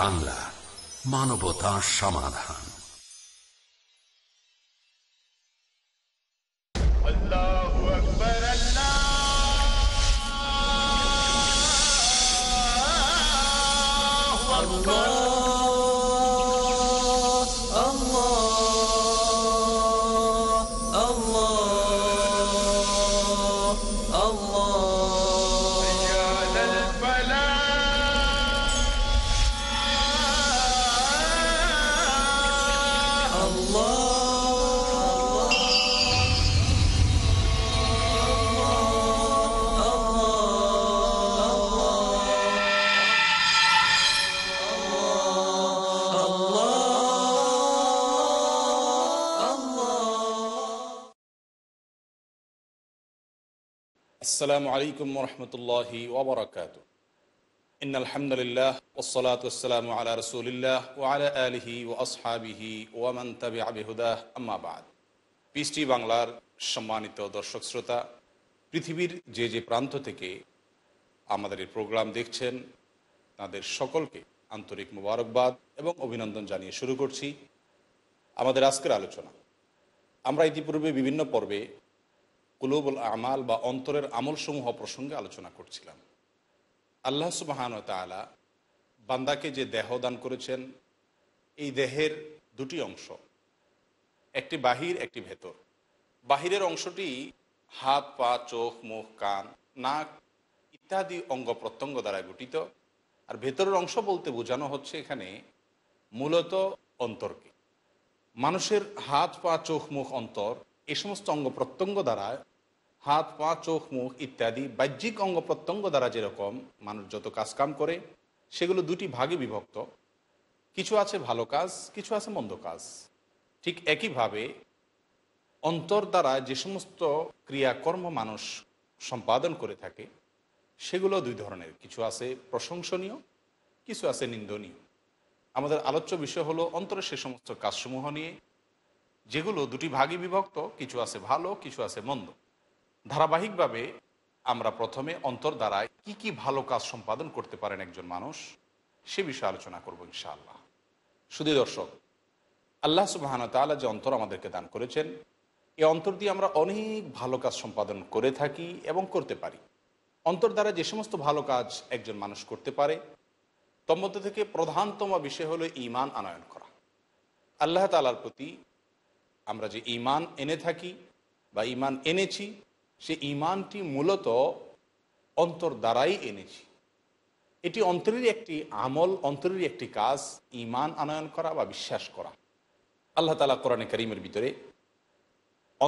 বাংলা মানবতা সমাধান আসসালামু আলাইকুম রহমতুল্লাহি ওবরাকাত ইন আলহামদুলিল্লাহ ওসলাত ওসালামু আলা রসুলিল্লাহ ও আলা আলহি ও আসহাবিহি ওয়ামান তাবি আবিহুদাহ আম্মাবাদ পিসটি বাংলার সম্মানিত দর্শক শ্রোতা পৃথিবীর যে যে প্রান্ত থেকে আমাদের এই প্রোগ্রাম দেখছেন তাদের সকলকে আন্তরিক মুবারকবাদ এবং অভিনন্দন জানিয়ে শুরু করছি আমাদের আজকের আলোচনা আমরা ইতিপূর্বে বিভিন্ন পর্বে কুলুবুল আমাল বা অন্তরের আমলসমূহ প্রসঙ্গে আলোচনা করছিলাম আল্লাহ সুবাহান তালা বান্দাকে যে দেহ দান করেছেন এই দেহের দুটি অংশ একটি বাহির একটি ভেতর বাহিরের অংশটি হাত পা চোখ মুখ কান নাক ইত্যাদি অঙ্গ প্রত্যঙ্গ দ্বারা গঠিত আর ভেতরের অংশ বলতে বোঝানো হচ্ছে এখানে মূলত অন্তরকে মানুষের হাত পা চোখ মুখ অন্তর এ সমস্ত অঙ্গ প্রত্যঙ্গ দ্বারা হাত পা চোখ মুখ ইত্যাদি বাহ্যিক অঙ্গ প্রত্যঙ্গ দ্বারা যেরকম মানুষ যত কাজকাম করে সেগুলো দুটি ভাগে বিভক্ত কিছু আছে ভালো কাজ কিছু আছে মন্দ কাজ ঠিক একইভাবে অন্তর দ্বারা যে সমস্ত ক্রিয়াকর্ম মানুষ সম্পাদন করে থাকে সেগুলো দুই ধরনের কিছু আছে প্রশংসনীয় কিছু আছে নিন্দনীয় আমাদের আলোচ্য বিষয় হলো অন্তরের সে সমস্ত কাজসমূহ নিয়ে যেগুলো দুটি ভাগে বিভক্ত কিছু আছে ভালো কিছু আছে মন্দ ধারাবাহিকভাবে আমরা প্রথমে অন্তর দ্বারা কি কি ভালো কাজ সম্পাদন করতে পারেন একজন মানুষ সে বিষয়ে আলোচনা করবো ইনশাআল্লাহ শুধু দর্শক আল্লাহ সুবাহান তালা যে অন্তর আমাদেরকে দান করেছেন এই অন্তর দিয়ে আমরা অনেক ভালো কাজ সম্পাদন করে থাকি এবং করতে পারি অন্তর দ্বারা যে সমস্ত ভালো কাজ একজন মানুষ করতে পারে তন্মধ্যে থেকে প্রধানতম বিষয় হলো ইমান আনয়ন করা আল্লাহ তালার প্রতি আমরা যে ইমান এনে থাকি বা ইমান এনেছি সে ইমানটি মূলত অন্তর দ্বারাই এনেছি এটি অন্তরের একটি আমল অন্তরের একটি কাজ ইমান আনয়ন করা বা বিশ্বাস করা আল্লাহ তালা কোরআনে করিমের ভিতরে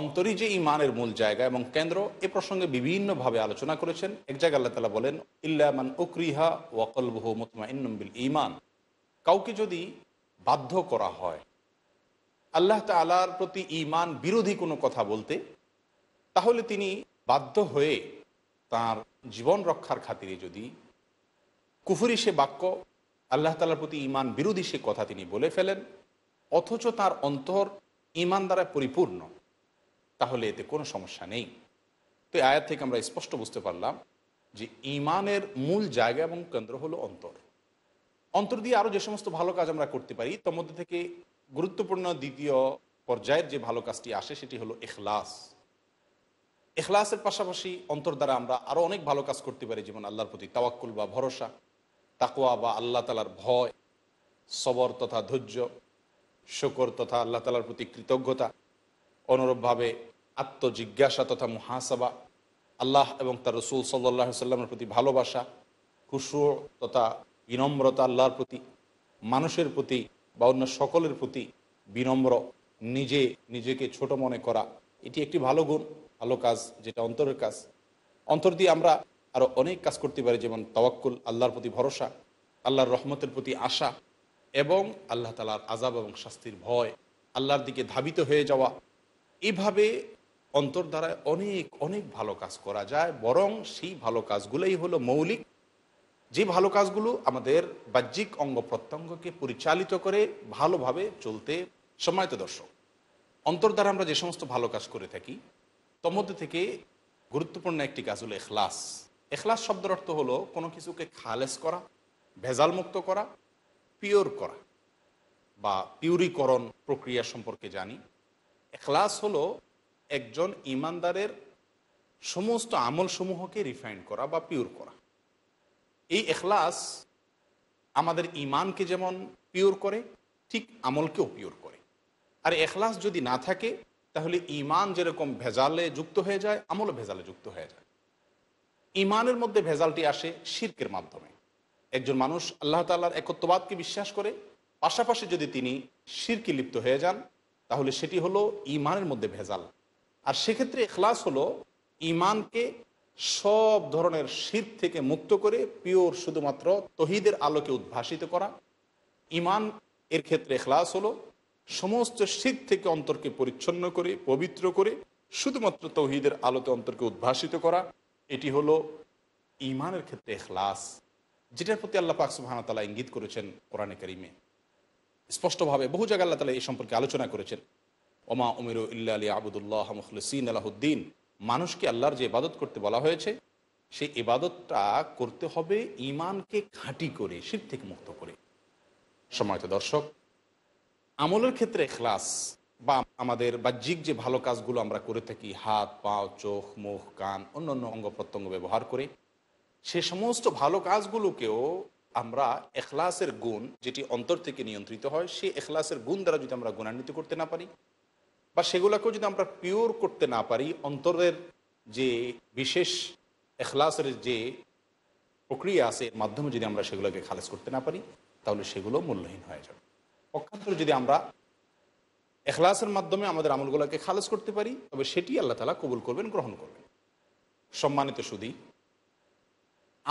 অন্তরই যে ইমানের মূল জায়গা এবং কেন্দ্র এ প্রসঙ্গে বিভিন্নভাবে আলোচনা করেছেন এক জায়গায় আল্লাহ তালা বলেন ইল্লামান উকরিহা ওয়াকলবহ মতমা ইন্নবিল ইমান কাউকে যদি বাধ্য করা হয় আল্লাহ তালার প্রতি ইমান বিরোধী কোনো কথা বলতে তাহলে তিনি বাধ্য হয়ে তার জীবন রক্ষার খাতিরে যদি কুফুরি সে বাক্য আল্লাহ তালার প্রতি ইমান বিরোধী সে কথা তিনি বলে ফেলেন অথচ তার অন্তর ইমান দ্বারা পরিপূর্ণ তাহলে এতে কোনো সমস্যা নেই তো আয়াত থেকে আমরা স্পষ্ট বুঝতে পারলাম যে ইমানের মূল জায়গা এবং কেন্দ্র হলো অন্তর অন্তর দিয়ে আরও যে সমস্ত ভালো কাজ আমরা করতে পারি তার মধ্যে থেকে গুরুত্বপূর্ণ দ্বিতীয় পর্যায়ের যে ভালো কাজটি আসে সেটি হলো এখলাস এখলাসের পাশাপাশি অন্তর দ্বারা আমরা আরও অনেক ভালো কাজ করতে পারি যেমন আল্লাহর প্রতি তাওয়াক্কুল বা ভরসা তাকোয়া বা আল্লাহ তালার ভয় সবর তথা ধৈর্য শকর তথা আল্লাহ তালার প্রতি কৃতজ্ঞতা অনুরূপভাবে আত্মজিজ্ঞাসা তথা মহাসাবা আল্লাহ এবং তার রসুল সাল্লাহ সাল্লামের প্রতি ভালোবাসা খুশু তথা বিনম্রতা আল্লাহর প্রতি মানুষের প্রতি বা অন্য সকলের প্রতি বিনম্র নিজে নিজেকে ছোট মনে করা এটি একটি ভালো গুণ ভালো কাজ যেটা অন্তরের কাজ অন্তর দিয়ে আমরা আরও অনেক কাজ করতে পারি যেমন তওয়াক্কুল আল্লাহর প্রতি ভরসা আল্লাহর রহমতের প্রতি আশা এবং আল্লাহ তালার আজাব এবং শাস্তির ভয় আল্লাহর দিকে ধাবিত হয়ে যাওয়া এভাবে অন্তর দ্বারায় অনেক অনেক ভালো কাজ করা যায় বরং সেই ভালো কাজগুলোই হলো মৌলিক যে ভালো কাজগুলো আমাদের বাহ্যিক অঙ্গ প্রত্যঙ্গকে পরিচালিত করে ভালোভাবে চলতে সময়ত দর্শক অন্তর দ্বারা আমরা যে সমস্ত ভালো কাজ করে থাকি তোমধ্যে থেকে গুরুত্বপূর্ণ একটি কাজ হলো এখলাস এখলাস শব্দের অর্থ হলো কোনো কিছুকে খালেস করা ভেজাল মুক্ত করা পিওর করা বা পিউরিকরণ প্রক্রিয়া সম্পর্কে জানি এখলাস হলো একজন ইমানদারের সমস্ত আমলসমূহকে রিফাইন করা বা পিওর করা এই এখলাস আমাদের ইমানকে যেমন পিওর করে ঠিক আমলকেও পিওর করে আর এখলাস যদি না থাকে তাহলে ইমান যেরকম ভেজালে যুক্ত হয়ে যায় আমলও ভেজালে যুক্ত হয়ে যায় ইমানের মধ্যে ভেজালটি আসে শির্কের মাধ্যমে একজন মানুষ আল্লাহ তাল্লার একত্ববাদকে বিশ্বাস করে পাশাপাশি যদি তিনি শিরকে লিপ্ত হয়ে যান তাহলে সেটি হলো ইমানের মধ্যে ভেজাল আর সেক্ষেত্রে এখলাস হলো ইমানকে সব ধরনের শীত থেকে মুক্ত করে পিওর শুধুমাত্র তহিদের আলোকে উদ্ভাসিত করা ইমান এর ক্ষেত্রে এখলাস হলো সমস্ত শীত থেকে অন্তরকে পরিচ্ছন্ন করে পবিত্র করে শুধুমাত্র তৌহিদের আলোতে অন্তরকে উদ্ভাসিত করা এটি হলো ইমানের ক্ষেত্রে এখলাস যেটার প্রতি আল্লাহ পাক সুহানা তালা ইঙ্গিত করেছেন কোরআনে করিমে স্পষ্টভাবে বহু জায়গায় আল্লাহ তালা এই সম্পর্কে আলোচনা করেছেন ওমা উমির ইল্লা আলী আবুদুল্লাহ মুখলসিন আলাহুদ্দিন মানুষকে আল্লাহর যে ইবাদত করতে বলা হয়েছে সেই ইবাদতটা করতে হবে ইমানকে খাঁটি করে শীত থেকে মুক্ত করে সময়ত দর্শক আমলের ক্ষেত্রে খ্লাস বা আমাদের বাহ্যিক যে ভালো কাজগুলো আমরা করে থাকি হাত পা চোখ মুখ কান অন্যান্য অঙ্গ প্রত্যঙ্গ ব্যবহার করে সে সমস্ত ভালো কাজগুলোকেও আমরা এখলাসের গুণ যেটি অন্তর থেকে নিয়ন্ত্রিত হয় সেই এখলাসের গুণ দ্বারা যদি আমরা গুণান্বিত করতে না পারি বা সেগুলোকেও যদি আমরা পিওর করতে না পারি অন্তরের যে বিশেষ এখলাসের যে প্রক্রিয়া আছে মাধ্যমে যদি আমরা সেগুলোকে খালেজ করতে না পারি তাহলে সেগুলো মূল্যহীন হয়ে যাবে পক্ষান্তরে যদি আমরা এখলাসের মাধ্যমে আমাদের আমলগুলোকে খালেজ করতে পারি তবে সেটি আল্লাহ তালা কবুল করবেন গ্রহণ করবেন সম্মানিত সুদী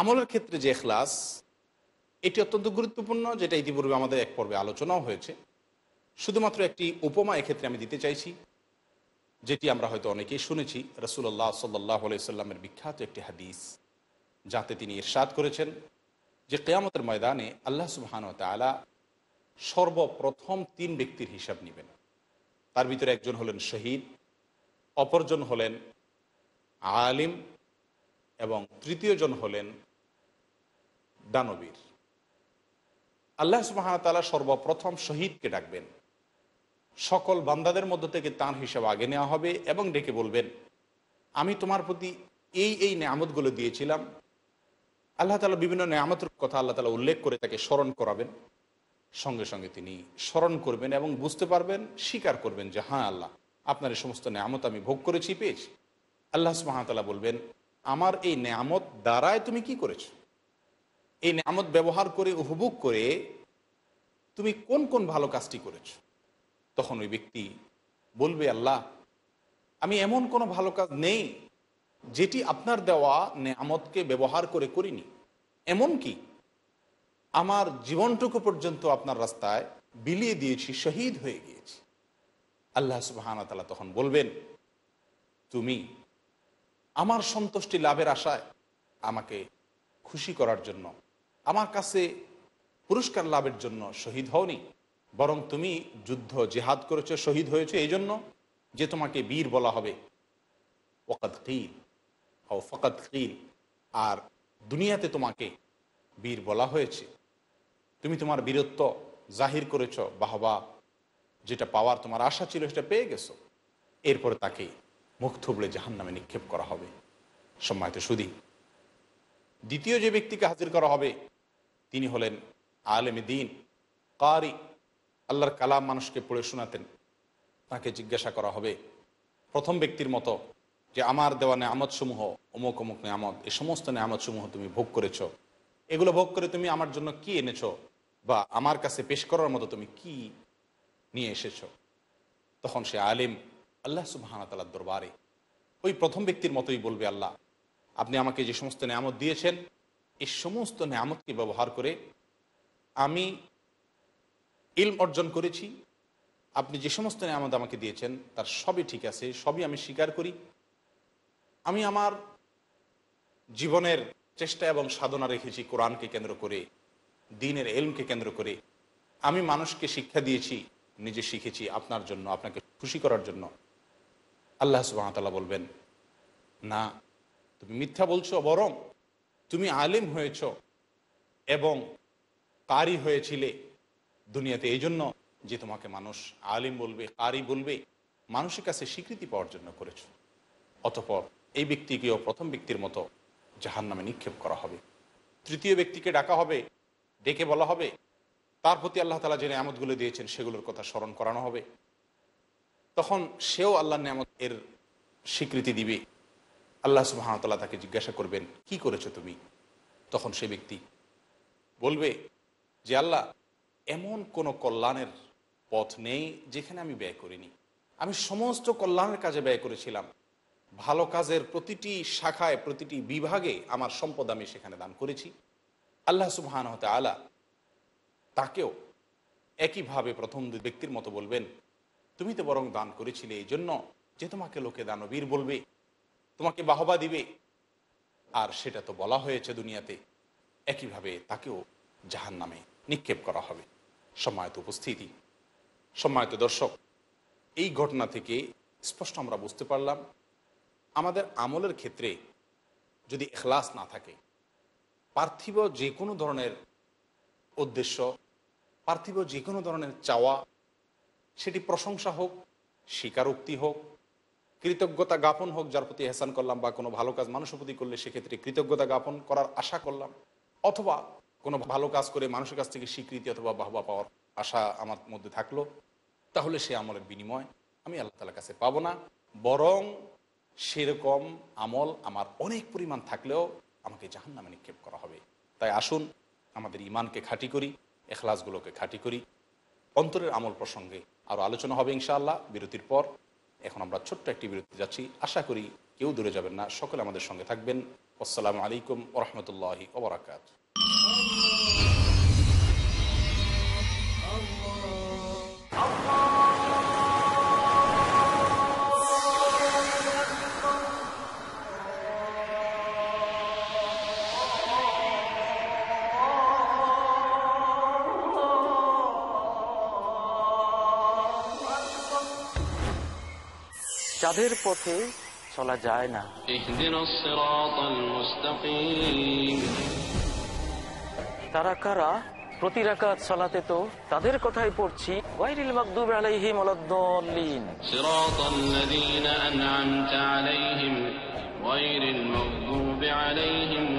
আমলের ক্ষেত্রে যে এখলাস এটি অত্যন্ত গুরুত্বপূর্ণ যেটা ইতিপূর্বে আমাদের এক পর্বে আলোচনাও হয়েছে শুধুমাত্র একটি উপমা এক্ষেত্রে আমি দিতে চাইছি যেটি আমরা হয়তো অনেকেই শুনেছি রসুল্লাহ সাল্লাহ সাল্লামের বিখ্যাত একটি হাদিস যাতে তিনি ইরশাদ করেছেন যে কেয়ামতের ময়দানে আল্লাহ সুবাহান তালা সর্বপ্রথম তিন ব্যক্তির হিসাব নেবেন তার ভিতরে একজন হলেন শহীদ অপরজন হলেন আলিম এবং তৃতীয়জন হলেন দানবীর আল্লাহ সুবাহতালা সর্বপ্রথম শহীদকে ডাকবেন সকল বান্দাদের মধ্য থেকে তার হিসাব আগে নেওয়া হবে এবং ডেকে বলবেন আমি তোমার প্রতি এই এই নেয়ামতগুলো দিয়েছিলাম আল্লাহ তালা বিভিন্ন নেয়ামতের কথা আল্লাহ তালা উল্লেখ করে তাকে স্মরণ করাবেন সঙ্গে সঙ্গে তিনি স্মরণ করবেন এবং বুঝতে পারবেন স্বীকার করবেন যে হ্যাঁ আল্লাহ আপনার এই সমস্ত নেয়ামত আমি ভোগ করেছি পেয়েছি আল্লাহ সুমাহাতালা বলবেন আমার এই নেয়ামত দ্বারায় তুমি কি করেছ এই নেয়ামত ব্যবহার করে উপভোগ করে তুমি কোন কোন ভালো কাজটি করেছ তখন ওই ব্যক্তি বলবে আল্লাহ আমি এমন কোনো ভালো কাজ নেই যেটি আপনার দেওয়া নেয়ামতকে ব্যবহার করে করিনি এমন কি আমার জীবনটুকু পর্যন্ত আপনার রাস্তায় বিলিয়ে দিয়েছি শহীদ হয়ে গিয়েছি আল্লাহ সুবাহানা তালা তখন বলবেন তুমি আমার সন্তুষ্টি লাভের আশায় আমাকে খুশি করার জন্য আমার কাছে পুরস্কার লাভের জন্য শহীদ হওনি বরং তুমি যুদ্ধ জেহাদ করেছো শহীদ হয়েছে এই জন্য যে তোমাকে বীর বলা হবে ওকাত কিল ও ফকাত কিল আর দুনিয়াতে তোমাকে বীর বলা হয়েছে তুমি তোমার বীরত্ব জাহির করেছ বাহবা যেটা পাওয়ার তোমার আশা ছিল সেটা পেয়ে গেছো এরপরে তাকে মুখ থুবড়ে জাহান নামে নিক্ষেপ করা হবে সম্মানিত সুদী দ্বিতীয় যে ব্যক্তিকে হাজির করা হবে তিনি হলেন আলেম দিন কারি আল্লাহর কালাম মানুষকে পড়ে শোনাতেন তাকে জিজ্ঞাসা করা হবে প্রথম ব্যক্তির মতো যে আমার দেওয়া নেয়ামত সমূহ অমুক অমুক নেয়ামত এ সমস্ত নেয়ামত সমূহ তুমি ভোগ করেছ এগুলো ভোগ করে তুমি আমার জন্য কি এনেছো বা আমার কাছে পেশ করার মতো তুমি কি নিয়ে এসেছ তখন সে আলেম আল্লাহ তালার দরবারে ওই প্রথম ব্যক্তির মতোই বলবে আল্লাহ আপনি আমাকে যে সমস্ত নেয়ামত দিয়েছেন এই সমস্ত নেয়ামতকে ব্যবহার করে আমি ইলম অর্জন করেছি আপনি যে সমস্ত নেয়ামত আমাকে দিয়েছেন তার সবই ঠিক আছে সবই আমি স্বীকার করি আমি আমার জীবনের চেষ্টা এবং সাধনা রেখেছি কোরআনকে কেন্দ্র করে দিনের এলমকে কেন্দ্র করে আমি মানুষকে শিক্ষা দিয়েছি নিজে শিখেছি আপনার জন্য আপনাকে খুশি করার জন্য আল্লাহ সুবাহতাল্লাহ বলবেন না তুমি মিথ্যা বলছো বরং তুমি আলিম হয়েছ এবং কারি হয়েছিলে দুনিয়াতে এই জন্য যে তোমাকে মানুষ আলিম বলবে কারি বলবে মানুষের কাছে স্বীকৃতি পাওয়ার জন্য করেছ অতপর এই ব্যক্তিকেও প্রথম ব্যক্তির মতো জাহান্নামে নিক্ষেপ করা হবে তৃতীয় ব্যক্তিকে ডাকা হবে ডেকে বলা হবে তার প্রতি আল্লাহ তালা যে নিয়ামতগুলো দিয়েছেন সেগুলোর কথা স্মরণ করানো হবে তখন সেও আল্লাহ নিয়ামত এর স্বীকৃতি দিবে আল্লাহ সুহামতাল্লাহ তাকে জিজ্ঞাসা করবেন কি করেছো তুমি তখন সে ব্যক্তি বলবে যে আল্লাহ এমন কোনো কল্যাণের পথ নেই যেখানে আমি ব্যয় করিনি আমি সমস্ত কল্যাণের কাজে ব্যয় করেছিলাম ভালো কাজের প্রতিটি শাখায় প্রতিটি বিভাগে আমার সম্পদ আমি সেখানে দান করেছি আল্লাহ সুবহান হতে আলা তাকেও একইভাবে প্রথম দুই ব্যক্তির মতো বলবেন তুমি তো বরং দান করেছিলে এই জন্য যে তোমাকে লোকে দানবীর বলবে তোমাকে বাহবা দিবে আর সেটা তো বলা হয়েছে দুনিয়াতে একইভাবে তাকেও জাহান নামে নিক্ষেপ করা হবে সম্মানিত উপস্থিতি সম্মানিত দর্শক এই ঘটনা থেকে স্পষ্ট আমরা বুঝতে পারলাম আমাদের আমলের ক্ষেত্রে যদি এখলাস না থাকে পার্থিব যে কোনো ধরনের উদ্দেশ্য পার্থিব যে কোনো ধরনের চাওয়া সেটি প্রশংসা হোক স্বীকারোক্তি হোক কৃতজ্ঞতা জ্ঞাপন হোক যার প্রতি হেসান করলাম বা কোনো ভালো কাজ মানুষের প্রতি করলে সেক্ষেত্রে কৃতজ্ঞতা জ্ঞাপন করার আশা করলাম অথবা কোনো ভালো কাজ করে মানুষের কাছ থেকে স্বীকৃতি অথবা বাহবা পাওয়ার আশা আমার মধ্যে থাকলো তাহলে সে আমলের বিনিময় আমি আল্লাহ তালার কাছে পাবো না বরং সেরকম আমল আমার অনেক পরিমাণ থাকলেও আমাকে জাহান নামে নিক্ষেপ করা হবে তাই আসুন আমাদের ইমানকে খাঁটি করি এখলাসগুলোকে খাঁটি করি অন্তরের আমল প্রসঙ্গে আরও আলোচনা হবে ইনশাআল্লাহ বিরতির পর এখন আমরা ছোট্ট একটি বিরতি যাচ্ছি আশা করি কেউ দূরে যাবেন না সকলে আমাদের সঙ্গে থাকবেন আসসালামু আলাইকুম ওরহমতুল্লাহি ওবরাকাত যাদের পথে চলা যায় না তারা কারা প্রতি রাকাত চলাতে তো তাদের কথাই পড়ছি ওয়াইরিল মাকদুব আলাইহিম আলাদদাল্লিন সিরাতাল লাযিনা আন'আমতা আলাইহিম ওয়াইরিল মাকদুব আলাইহিম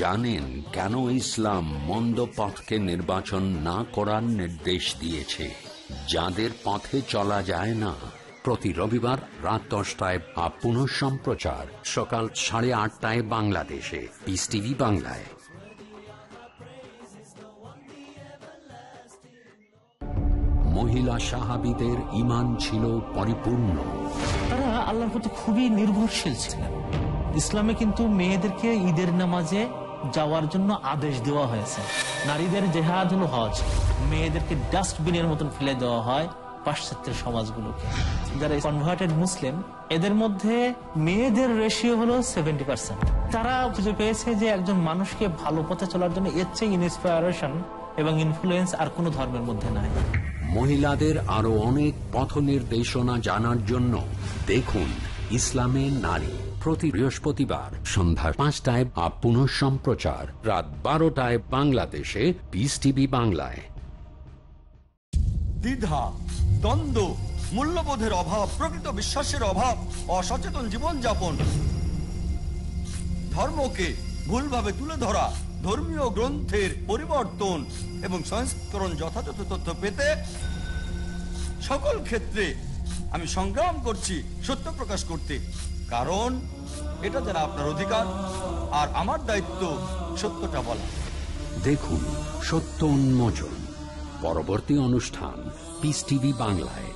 জানেন কেন ইসলাম মন্দ পথকে নির্বাচন না করার নির্দেশ দিয়েছে যাদের পথে চলা যায় না প্রতি রবিবার রাত দশটায় বা পুনঃ সম্প্রচার সকাল সাড়ে আটটায় বাংলাদেশে পিস টিভি বাংলায় মহিলা সাহাবিদের ইমান ছিল পরিপূর্ণ তারা আল্লাহর প্রতি খুবই নির্ভরশীল ছিলেন ইসলামে কিন্তু মেয়েদেরকে ঈদের নামাজে যাওয়ার জন্য আদেশ দেওয়া হয়েছে নারীদের জেহাদ হল হজ মেয়েদেরকে ডাস্টবিনের মতন ফেলে দেওয়া হয় পাশ্চাত্যের সমাজগুলোকে যারা কনভার্টেড মুসলিম এদের মধ্যে মেয়েদের রেশিও হলো সেভেন্টি পার্সেন্ট তারা খুঁজে পেয়েছে যে একজন মানুষকে ভালো পথে চলার জন্য এর চেয়ে ইন্সপায়ারেশন এবং ইনফ্লুয়েন্স আর কোনো ধর্মের মধ্যে নাই মহিলাদের আরো অনেক পথ নির্দেশনা জানার জন্য দেখুন ইসলামের নারী প্রতি বৃহস্পতিবার সন্ধ্যা পাঁচটায় আপন সম্প্রচার রাত বারোটায় বাংলাদেশে পিস টিভি বাংলায় দ্বিধা দ্বন্দ্ব মূল্যবোধের অভাব প্রকৃত বিশ্বাসের অভাব অসচেতন জীবনযাপন ধর্মকে ভুলভাবে তুলে ধরা ধর্মীয় গ্রন্থের পরিবর্তন এবং সংস্করণ যথাযথ তথ্য পেতে সকল ক্ষেত্রে আমি সংগ্রাম করছি সত্য প্রকাশ করতে কারণ এটা যারা আপনার অধিকার আর আমার দায়িত্ব সত্যটা বলা দেখুন সত্য উন্মোচন পরবর্তী অনুষ্ঠান পিস টিভি বাংলায়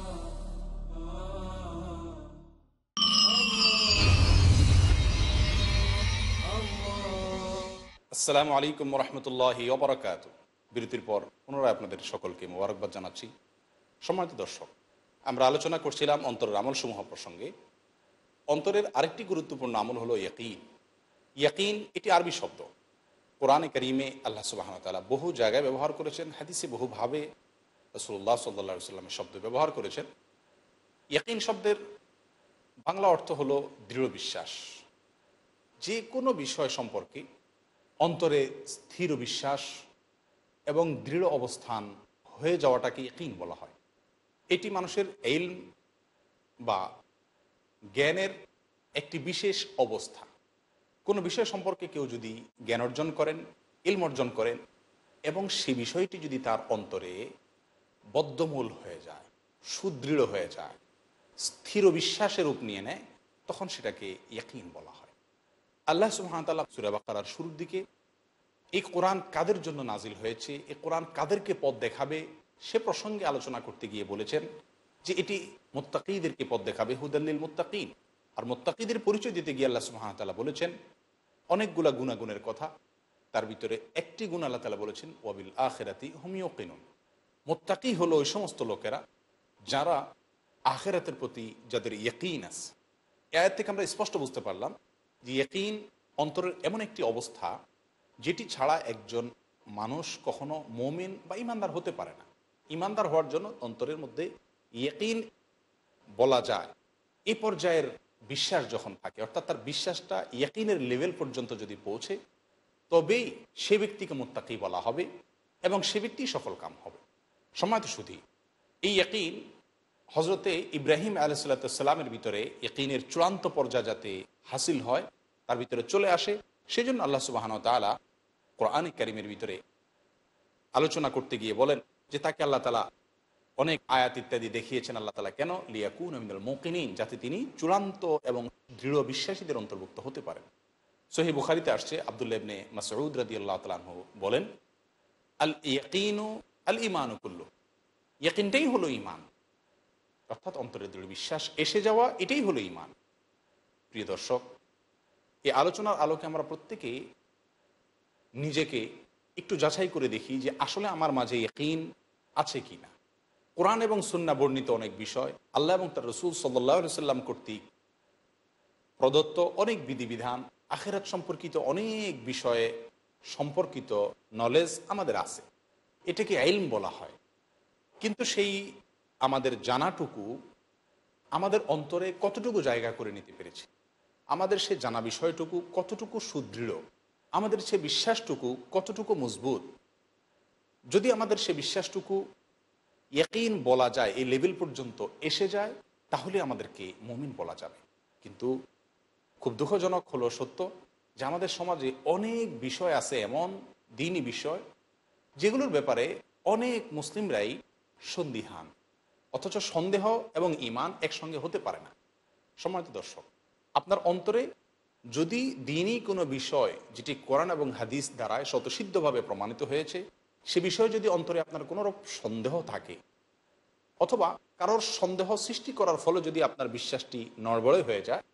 আসসালামু আলাইকুম রহমতুল্লাহ অবরাকাত বিরতির পর পুনরায় আপনাদের সকলকে মোবারকবাদ জানাচ্ছি সম্মানিত দর্শক আমরা আলোচনা করছিলাম অন্তরের আমলসমূহ প্রসঙ্গে অন্তরের আরেকটি গুরুত্বপূর্ণ আমল হলো ইয়াকিন ইয়াকিন এটি আরবি শব্দ কোরআনে করিমে আল্লাহ সুবাহতালা বহু জায়গায় ব্যবহার করেছেন হাদিসে বহুভাবে রসুল্লাহ সাল্লা সাল্লামের শব্দ ব্যবহার করেছেন ইয়াকিন শব্দের বাংলা অর্থ হল দৃঢ় বিশ্বাস যে কোনো বিষয় সম্পর্কে অন্তরে স্থির বিশ্বাস এবং দৃঢ় অবস্থান হয়ে যাওয়াটাকে ইয়াকিন বলা হয় এটি মানুষের এলম বা জ্ঞানের একটি বিশেষ অবস্থা কোনো বিষয় সম্পর্কে কেউ যদি জ্ঞান অর্জন করেন ইলম অর্জন করেন এবং সে বিষয়টি যদি তার অন্তরে বদ্ধমূল হয়ে যায় সুদৃঢ় হয়ে যায় স্থির বিশ্বাসের রূপ নিয়ে নেয় তখন সেটাকে ইয়াকিন বলা হয় আল্লাহ সুহামতাল্লাহ সুরাবাকার শুরুর দিকে এই কোরআন কাদের জন্য নাজিল হয়েছে এ কোরআন কাদেরকে পথ দেখাবে সে প্রসঙ্গে আলোচনা করতে গিয়ে বলেছেন যে এটি মোত্তাকিদেরকে পদ দেখাবে হুদাল্লিল মোত্তাকিদ আর মোত্তাকিদের পরিচয় দিতে গিয়ে আল্লাহ সুহামতাল্লাহ বলেছেন অনেকগুলা গুণাগুণের কথা তার ভিতরে একটি গুণ আল্লাহ তালা বলেছেন ওয়াবিল আখেরাতি হোমিও কিনুন মোত্তাকি হলো ওই সমস্ত লোকেরা যারা আখেরাতের প্রতি যাদের ইয়কিন আছে এর থেকে আমরা স্পষ্ট বুঝতে পারলাম যে ইয়কিন অন্তরের এমন একটি অবস্থা যেটি ছাড়া একজন মানুষ কখনো মমিন বা ইমানদার হতে পারে না ইমানদার হওয়ার জন্য অন্তরের মধ্যে ইয়েকিন বলা যায় এ পর্যায়ের বিশ্বাস যখন থাকে অর্থাৎ তার বিশ্বাসটা ইয়েকিনের লেভেল পর্যন্ত যদি পৌঁছে তবেই সে ব্যক্তিকে মোত্তাকি বলা হবে এবং সে ব্যক্তি সফল কাম হবে সময় তো শুধু এই ইয়েকিন হজরতে ইব্রাহিম সাল্লাতামের ভিতরে ইকিনের চূড়ান্ত পর্যায়ে যাতে হাসিল হয় তার ভিতরে চলে আসে সেজন্য আল্লাহ সুবাহন তালা কোরআন করিমের ভিতরে আলোচনা করতে গিয়ে বলেন যে তাকে আল্লাহ তালা অনেক আয়াত ইত্যাদি দেখিয়েছেন আল্লাহ তালা কেন লিয়াকুন আমিনুল মৌকিনী যাতে তিনি চূড়ান্ত এবং দৃঢ় বিশ্বাসীদের অন্তর্ভুক্ত হতে পারেন সহি বুখারিতে আসছে আবদুল্লাবনে মাসরুদ রাদি আল্লাহ তালাহ বলেন আল ইয়াকিনু আল ইমানুকুল্লু ইয়াকিনটাই হলো ইমান অর্থাৎ অন্তরের দৃঢ় বিশ্বাস এসে যাওয়া এটাই হলো ইমান প্রিয় দর্শক এই আলোচনার আলোকে আমরা প্রত্যেকে নিজেকে একটু যাচাই করে দেখি যে আসলে আমার মাঝে ইয়াকিন আছে কি না কোরআন এবং সুন্না বর্ণিত অনেক বিষয় আল্লাহ এবং তার রসুল সাল্লাহ সাল্লাম কর্তৃক প্রদত্ত অনেক বিধিবিধান আখেরাত সম্পর্কিত অনেক বিষয়ে সম্পর্কিত নলেজ আমাদের আছে এটাকে আইলম বলা হয় কিন্তু সেই আমাদের জানাটুকু আমাদের অন্তরে কতটুকু জায়গা করে নিতে পেরেছে আমাদের সে জানা বিষয়টুকু কতটুকু সুদৃঢ় আমাদের সে বিশ্বাসটুকু কতটুকু মজবুত যদি আমাদের সে বিশ্বাসটুকু ইয়কিন বলা যায় এই লেভেল পর্যন্ত এসে যায় তাহলে আমাদেরকে মমিন বলা যাবে কিন্তু খুব দুঃখজনক হলো সত্য যে আমাদের সমাজে অনেক বিষয় আছে এমন দিনই বিষয় যেগুলোর ব্যাপারে অনেক মুসলিমরাই সন্দিহান অথচ সন্দেহ এবং ইমান একসঙ্গে হতে পারে না সম্মানিত দর্শক আপনার অন্তরে যদি দিনই কোনো বিষয় যেটি কোরআন এবং হাদিস দ্বারায় স্বতঃসিদ্ধভাবে প্রমাণিত হয়েছে সে বিষয়ে যদি অন্তরে আপনার কোনো রকম সন্দেহ থাকে অথবা কারোর সন্দেহ সৃষ্টি করার ফলে যদি আপনার বিশ্বাসটি নড়বড়ে হয়ে যায়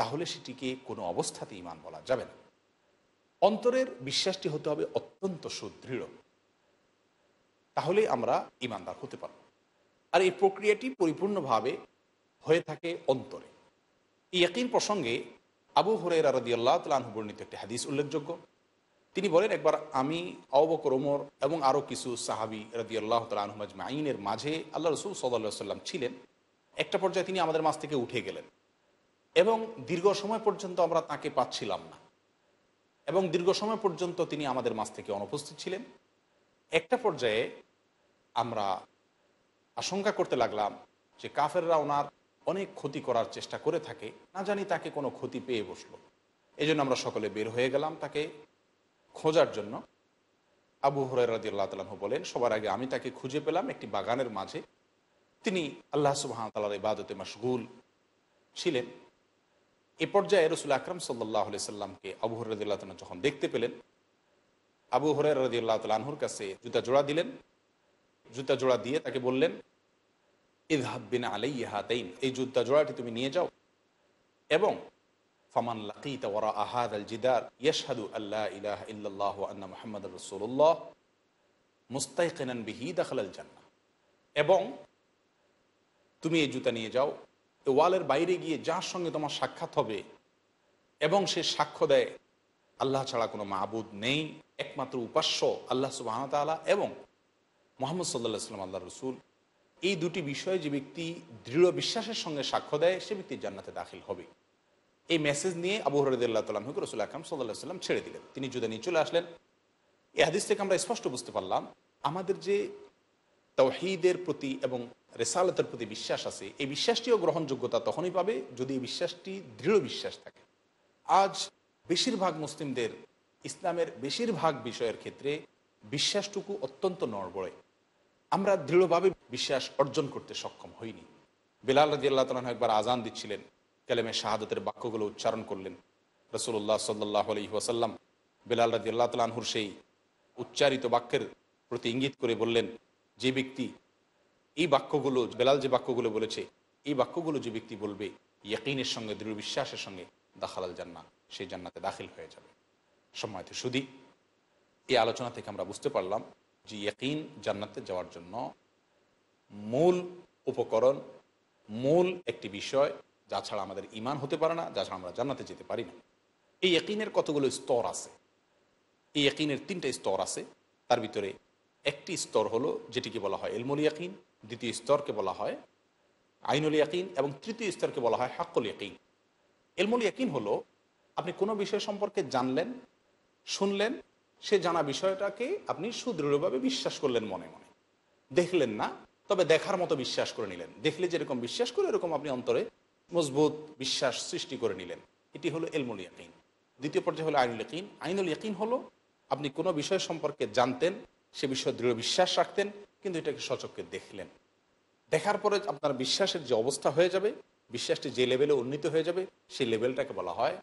তাহলে সেটিকে কোনো অবস্থাতেই ইমান বলা যাবে না অন্তরের বিশ্বাসটি হতে হবে অত্যন্ত সুদৃঢ় তাহলে আমরা ইমানদার হতে পারব আর এই প্রক্রিয়াটি পরিপূর্ণভাবে হয়ে থাকে অন্তরে ইয়াকিন প্রসঙ্গে আবু হরে রাদিউল্লাহ তালু বর্ণিত একটি হাদিস উল্লেখযোগ্য তিনি বলেন একবার আমি অবকরমর এবং আরও কিছু সাহাবি রদি আল্লাহ মাইনের মাঝে আল্লাহ রসুল সদাল্লাহ সাল্লাম ছিলেন একটা পর্যায়ে তিনি আমাদের মাছ থেকে উঠে গেলেন এবং দীর্ঘ সময় পর্যন্ত আমরা তাকে পাচ্ছিলাম না এবং দীর্ঘ সময় পর্যন্ত তিনি আমাদের মাছ থেকে অনুপস্থিত ছিলেন একটা পর্যায়ে আমরা আশঙ্কা করতে লাগলাম যে কাফেররা ওনার অনেক ক্ষতি করার চেষ্টা করে থাকে না জানি তাকে কোনো ক্ষতি পেয়ে বসলো এই আমরা সকলে বের হয়ে গেলাম তাকে খোঁজার জন্য আবু হরাই রাজি আল্লাহ বলেন সবার আগে আমি তাকে খুঁজে পেলাম একটি বাগানের মাঝে তিনি আল্লাহ সুবাহতালার ইবাদতে মাসগুল ছিলেন এ পর্যায়ে রসুল আকরম সাল্লাহ সাল্লামকে আবু হরাই রাজি আল্লাহ যখন দেখতে পেলেন আবু হরে রাজি আল্লাহ তালাহুর কাছে জুতা জোড়া দিলেন জুতা জোড়া দিয়ে তাকে বললেন ইদহাবিন আলাই ইহাতাইন এই জুতা জোড়াটি তুমি নিয়ে যাও এবং ফামান লাকিতা ওরা আহাদ আল জিদার ইয়াশহাদু আল্লাহ ইলাহ ইল্লাহ আন্না মোহাম্মদ রসুল্লাহ মুস্তাইকেনান বিহি দাখাল আল জান্না এবং তুমি এই জুতা নিয়ে যাও ওয়ালের বাইরে গিয়ে যার সঙ্গে তোমার সাক্ষাৎ হবে এবং সে সাক্ষ্য দেয় আল্লাহ ছাড়া কোনো মাহবুদ নেই একমাত্র উপাস্য আল্লাহ তালা এবং মোহাম্মদ সাল্লাহ সাল্লাম আল্লাহ রসুল এই দুটি বিষয়ে যে ব্যক্তি দৃঢ় বিশ্বাসের সঙ্গে সাক্ষ্য দেয় সে ব্যক্তি জান্নাতে দাখিল হবে এই মেসেজ নিয়ে আবু হরদুল্লাহ তাল্লাহকে রসুল আকরাম সাল্লাহ সাল্লাম ছেড়ে দিলেন তিনি যদি নিয়ে চলে আসলেন এ হাদিস থেকে আমরা স্পষ্ট বুঝতে পারলাম আমাদের যে তহিদের প্রতি এবং রেসালতের প্রতি বিশ্বাস আছে এই বিশ্বাসটিও গ্রহণযোগ্যতা তখনই পাবে যদি এই বিশ্বাসটি দৃঢ় বিশ্বাস থাকে আজ বেশিরভাগ মুসলিমদের ইসলামের বেশিরভাগ বিষয়ের ক্ষেত্রে বিশ্বাসটুকু অত্যন্ত নড়বড়ে আমরা দৃঢ়ভাবে বিশ্বাস অর্জন করতে সক্ষম হইনি বেলাল রাজি আল্লাহ তালন একবার আজান দিচ্ছিলেন কালেমে শাহাদতের বাক্যগুলো উচ্চারণ করলেন রসুল্লাহ সাল্লাহ আলি ওয়াসাল্লাম বেলাল রাজি আল্লাহ তালাহুর সেই উচ্চারিত বাক্যের প্রতি ইঙ্গিত করে বললেন যে ব্যক্তি এই বাক্যগুলো বেলাল যে বাক্যগুলো বলেছে এই বাক্যগুলো যে ব্যক্তি বলবে ইয়াকিনের সঙ্গে দৃঢ় বিশ্বাসের সঙ্গে দাখালাল জান্না সেই জান্নাতে দাখিল হয়ে যাবে সময়তে শুধু এই আলোচনা থেকে আমরা বুঝতে পারলাম যে ইয়াকিন জান্নাতে যাওয়ার জন্য মূল উপকরণ মূল একটি বিষয় যা ছাড়া আমাদের ইমান হতে পারে না যা ছাড়া আমরা জান্নাতে যেতে পারি না এই একিনের কতগুলো স্তর আছে এই একিনের তিনটা স্তর আছে তার ভিতরে একটি স্তর হলো যেটিকে বলা হয় এলমুল ইয়াকিন দ্বিতীয় স্তরকে বলা হয় আইনুল ইয়াকিন এবং তৃতীয় স্তরকে বলা হয় হাক্কুল ইয়াকিন এলমুল ইয়াকিন হলো আপনি কোনো বিষয় সম্পর্কে জানলেন শুনলেন সে জানা বিষয়টাকে আপনি সুদৃঢ়ভাবে বিশ্বাস করলেন মনে মনে দেখলেন না তবে দেখার মতো বিশ্বাস করে নিলেন দেখলে যেরকম বিশ্বাস করে এরকম আপনি অন্তরে মজবুত বিশ্বাস সৃষ্টি করে নিলেন এটি হলো এলমুল ইয়াকিন দ্বিতীয় পর্যায়ে হলো আইনুল ইয়াকিন আইনুল ইয়াকিন হলো আপনি কোনো বিষয় সম্পর্কে জানতেন সে বিষয়ে দৃঢ় বিশ্বাস রাখতেন কিন্তু এটাকে সচককে দেখলেন দেখার পরে আপনার বিশ্বাসের যে অবস্থা হয়ে যাবে বিশ্বাসটি যে লেভেলে উন্নীত হয়ে যাবে সেই লেভেলটাকে বলা হয়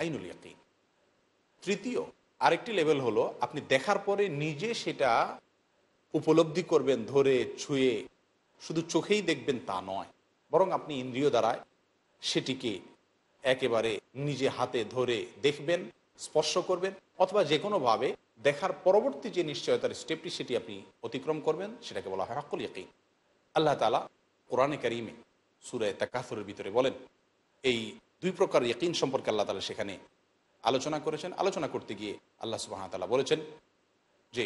আইনুল ইয়াকিন তৃতীয় আরেকটি লেভেল হলো আপনি দেখার পরে নিজে সেটা উপলব্ধি করবেন ধরে ছুঁয়ে শুধু চোখেই দেখবেন তা নয় বরং আপনি ইন্দ্রিয় দ্বারা সেটিকে একেবারে নিজে হাতে ধরে দেখবেন স্পর্শ করবেন অথবা যে কোনোভাবে দেখার পরবর্তী যে নিশ্চয়তার স্টেপটি সেটি আপনি অতিক্রম করবেন সেটাকে বলা হয় হকল ইকিন আল্লাহ তালা কোরআনে কারিমে সুরায় তাকাফুরের ভিতরে বলেন এই দুই প্রকার ইয়াকিন সম্পর্কে আল্লাহ তালা সেখানে আলোচনা করেছেন আলোচনা করতে গিয়ে আল্লাহ তালা বলেছেন যে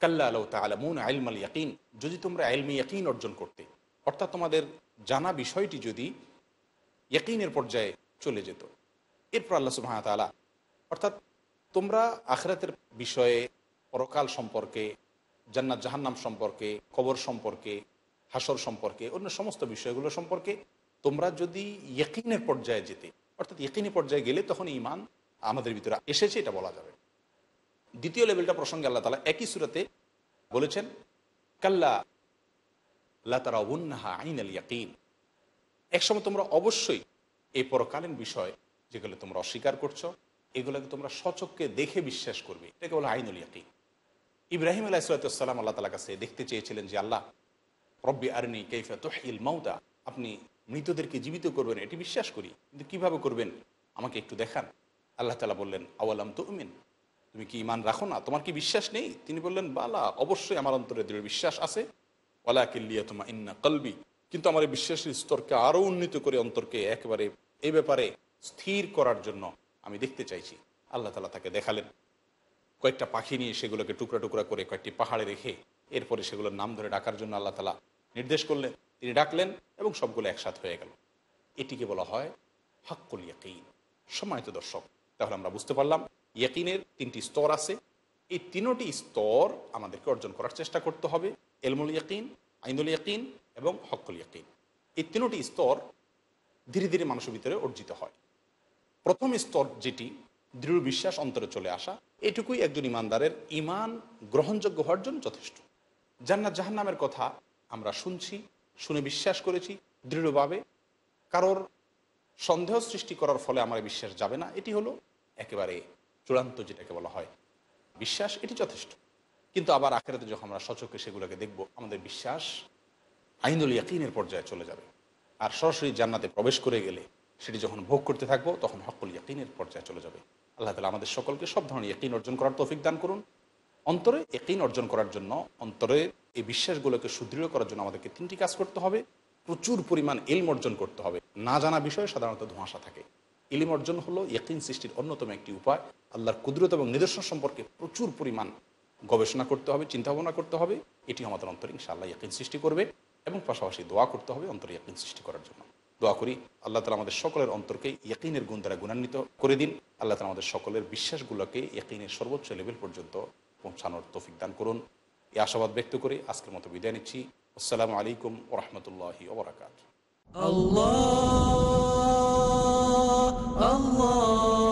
কাল্লা আলাউ তালামুন আইলমাল ইয়াকিন যদি তোমরা আইলমি ইয়াকিন অর্জন করতে অর্থাৎ তোমাদের জানা বিষয়টি যদি ইয়কিনের পর্যায়ে চলে যেত এরপর আল্লাহ সুবাহতালা অর্থাৎ তোমরা আখরাতের বিষয়ে পরকাল সম্পর্কে জান্নাত জাহান্নাম সম্পর্কে কবর সম্পর্কে হাসর সম্পর্কে অন্য সমস্ত বিষয়গুলো সম্পর্কে তোমরা যদি ইয়কিনের পর্যায়ে যেতে অর্থাৎ ইয়কিনি পর্যায়ে গেলে তখন ইমান আমাদের ভিতরে এসেছে এটা বলা যাবে দ্বিতীয় লেভেলটা প্রসঙ্গে আল্লাহ তালা একই সুরাতে বলেছেন কাল্লা লাতারা আইন আল ইয়াকিন একসময় তোমরা অবশ্যই এই পরকালীন বিষয় যেগুলো তোমরা অস্বীকার করছো এগুলোকে তোমরা সচককে দেখে বিশ্বাস করবে এটাকে বলো আইনুল ইয়াকিন ইব্রাহিম আলাহ সালাতাম আল্লাহ তালা কাছে দেখতে চেয়েছিলেন যে আল্লাহ রব্বি আরনি কেফা তোহিল মৌতা আপনি মৃতদেরকে জীবিত করবেন এটি বিশ্বাস করি কিন্তু কীভাবে করবেন আমাকে একটু দেখান আল্লাহ তালা বললেন আওয়ালাম তো উমিন তুমি কি ইমান রাখো না তোমার কি বিশ্বাস নেই তিনি বললেন বালা অবশ্যই আমার অন্তরে দৃঢ় বিশ্বাস আছে কলবি কিন্তু আমার এই বিশ্বাসের স্তরকে আরও উন্নীত করে অন্তরকে একেবারে এ ব্যাপারে স্থির করার জন্য আমি দেখতে চাইছি আল্লাহ তালা তাকে দেখালেন কয়েকটা পাখি নিয়ে সেগুলোকে টুকরা টুকরা করে কয়েকটি পাহাড়ে রেখে এরপরে সেগুলোর নাম ধরে ডাকার জন্য আল্লাহ তালা নির্দেশ করলেন তিনি ডাকলেন এবং সবগুলো একসাথ হয়ে গেল এটিকে বলা হয় হাক্কুল ইয়াকিন সময় তো দর্শক তাহলে আমরা বুঝতে পারলাম ইয়াকিনের তিনটি স্তর আছে এই তিনোটি স্তর আমাদেরকে অর্জন করার চেষ্টা করতে হবে এলমুল ইয়াকিন আইনুল ইয়াকিন এবং হকুল ইয়াকিন এই তিনোটি স্তর ধীরে ধীরে মানুষের ভিতরে অর্জিত হয় প্রথম স্তর যেটি দৃঢ় বিশ্বাস অন্তরে চলে আসা এটুকুই একজন ইমানদারের ইমান গ্রহণযোগ্য হওয়ার জন্য যথেষ্ট জান্নাত জাহান্নামের কথা আমরা শুনছি শুনে বিশ্বাস করেছি দৃঢ়ভাবে কারোর সন্দেহ সৃষ্টি করার ফলে আমার বিশ্বাস যাবে না এটি হলো একেবারে চূড়ান্ত যেটাকে বলা হয় বিশ্বাস এটি যথেষ্ট কিন্তু আবার আখেরাতে যখন আমরা সচকে সেগুলোকে দেখব আমাদের বিশ্বাস আইনুল ইয়াকিনের পর্যায়ে চলে যাবে আর সরাসরি জান্নাতে প্রবেশ করে গেলে সেটি যখন ভোগ করতে থাকবো তখন হকুল ইয়াকিনের পর্যায়ে চলে যাবে আল্লাহ তালা আমাদের সকলকে সব ধরনের ইয়াকিন অর্জন করার তৌফিক দান করুন অন্তরে একই অর্জন করার জন্য অন্তরে এই বিশ্বাসগুলোকে সুদৃঢ় করার জন্য আমাদেরকে তিনটি কাজ করতে হবে প্রচুর পরিমাণ এলম অর্জন করতে হবে না জানা বিষয়ে সাধারণত ধোঁয়াশা থাকে ইলিম অর্জন হলো ইয়কিন সৃষ্টির অন্যতম একটি উপায় আল্লাহর কুদরত এবং নিদর্শন সম্পর্কে প্রচুর পরিমাণ গবেষণা করতে হবে চিন্তাভাবনা করতে হবে এটি আমাদের অন্তর ইনশাআল্লাহ ইয়কিন সৃষ্টি করবে এবং পাশাপাশি দোয়া করতে হবে অন্তর ইয়াকিন সৃষ্টি করার জন্য দোয়া করি আল্লাহ তালা আমাদের সকলের অন্তরকে ইয়াকিনের গুণ দ্বারা গুণান্বিত করে দিন আল্লাহ তালা আমাদের সকলের বিশ্বাসগুলোকে ইয়কিনের সর্বোচ্চ লেভেল পর্যন্ত পৌঁছানোর তফিক দান করুন এই আশাবাদ ব্যক্ত করে আজকের মতো বিদায় নিচ্ছি আসসালামু আলাইকুম ওরহমতুল্লাহি ওবরাকাত আল্লাহ الله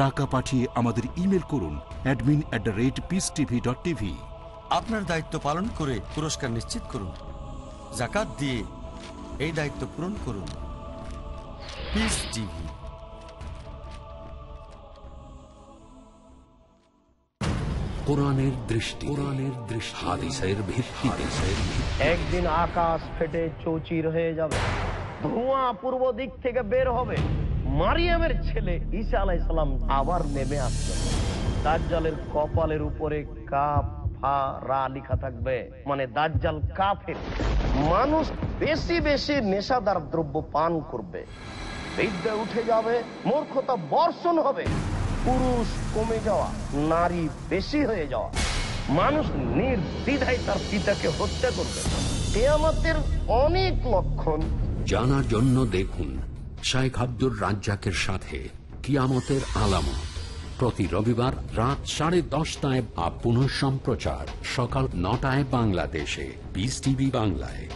টাকা পাঠিয়ে আমাদের ইমেল করুন admin at the rate peace TV dot TV আপনার দায়িত্ব পালন করে পুরস্কার নিশ্চিত করুন জাকাত দিয়ে এই দায়িত্ব পূরণ করুন পিস টিভি কোরআনের দৃষ্টি কোরআনের দৃষ্টি হাদিসের একদিন আকাশ ফেটে চৌচির হয়ে যাবে ধোঁয়া পূর্ব দিক থেকে বের হবে মারিয়ামের ছেলে ঈশা আলাই সালাম আবার নেমে আসলেন দাজ্জালের কপালের উপরে কাপ ফা রা লিখা থাকবে মানে দাজ্জাল কাফের মানুষ বেশি বেশি নেশাদার দ্রব্য পান করবে বিদ্যা উঠে যাবে মূর্খতা বর্ষণ হবে পুরুষ কমে যাওয়া নারী বেশি হয়ে যাওয়া মানুষ নির্দ্বিধায় তার পিতাকে হত্যা করবে আমাদের অনেক লক্ষণ জানার জন্য দেখুন শাইখ আব্দুর রাজ্জাকের সাথে কিয়ামতের আলামত প্রতি রবিবার রাত সাড়ে দশটায় বা পুনঃ সম্প্রচার সকাল নটায় বাংলাদেশে বিস টিভি বাংলায়